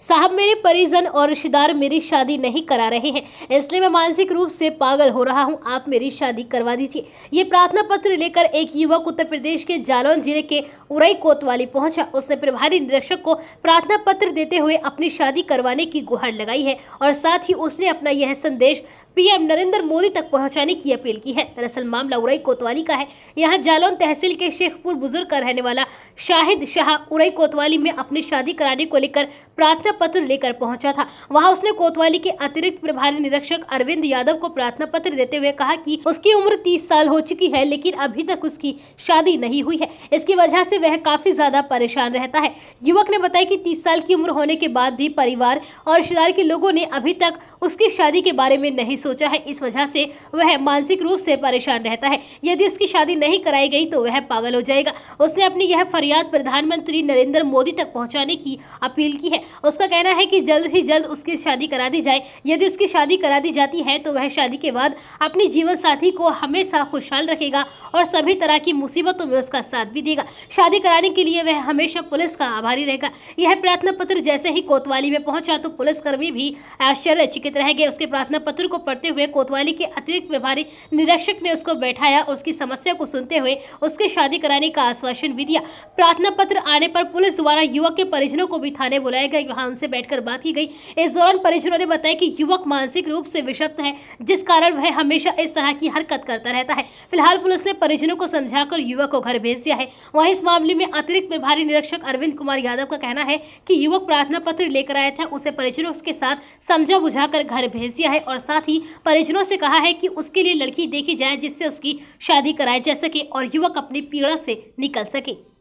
साहब मेरे परिजन और रिश्तेदार मेरी शादी नहीं करा रहे हैं इसलिए मैं मानसिक रूप से पागल हो रहा हूं आप मेरी शादी करवा दीजिए ये प्रार्थना पत्र लेकर एक युवक उत्तर प्रदेश के जालौन जिले के उरई कोतवाली पहुंचा उसने प्रभारी निरीक्षक को प्रार्थना पत्र देते हुए अपनी शादी करवाने की गुहार लगाई है और साथ ही उसने अपना यह संदेश पीएम नरेंद्र मोदी तक पहुँचाने की अपील की है दरअसल मामला उरई कोतवाली का है यहाँ जालौन तहसील के शेखपुर बुजुर्ग का रहने वाला शाहिद शाह उरई कोतवाली में अपनी शादी कराने को लेकर प्रार्थना प्रार्थना पत्र लेकर पहुंचा था वहां उसने कोतवाली के अतिरिक्त प्रभारी निरीक्षक अरविंद यादव को प्रार्थना पत्र देते हुए कहा कि उसकी उम्र तीस साल हो चुकी है लेकिन अभी तक उसकी शादी नहीं हुई है इसकी वजह से वह काफी ज्यादा परेशान रहता है युवक ने बताया की तीस साल की उम्र होने के बाद भी परिवार और रिश्तेदार के लोगों ने अभी तक उसकी शादी के बारे में नहीं सोचा है इस वजह से वह मानसिक रूप से परेशान रहता है यदि उसकी शादी नहीं कराई गई तो वह पागल हो जाएगा उसने अपनी यह फरियाद प्रधानमंत्री नरेंद्र मोदी तक पहुँचाने की अपील की है उस उसका कहना है कि जल्द ही जल्द उसकी शादी करा दी जाए यदि उसकी शादी करा दी जाती है तो वह शादी के बाद अपनी जीवन साथी को हमेशा खुशहाल रखेगा और सभी तरह की मुसीबतों में उसका साथ भी देगा शादी कराने के लिए वह हमेशा पुलिस का आभारी रहेगा यह प्रार्थना पत्र जैसे ही कोतवाली में पहुंचा तो पुलिसकर्मी भी आश्चर्यचकित रह गए उसके प्रार्थना पत्र को पढ़ते हुए कोतवाली के अतिरिक्त प्रभारी निरीक्षक ने उसको बैठाया और उसकी समस्या को सुनते हुए उसकी शादी कराने का आश्वासन भी दिया प्रार्थना पत्र आने पर पुलिस द्वारा युवक के परिजनों को भी थाने बुलाया गया दौरान उनसे बैठकर बात की गई इस दौरान परिजनों ने बताया कि युवक मानसिक रूप से विषप्त है जिस कारण वह हमेशा इस तरह की हरकत करता रहता है फिलहाल पुलिस ने परिजनों को समझाकर युवक को घर भेज दिया है वहीं इस मामले में अतिरिक्त प्रभारी निरीक्षक अरविंद कुमार यादव का कहना है कि युवक प्रार्थना पत्र लेकर आया था उसे परिजनों के साथ समझा बुझाकर घर भेज दिया है और साथ ही परिजनों से कहा है कि उसके लिए लड़की देखी जाए जिससे उसकी शादी कराए जा सके और युवक अपनी पीड़ा से निकल सके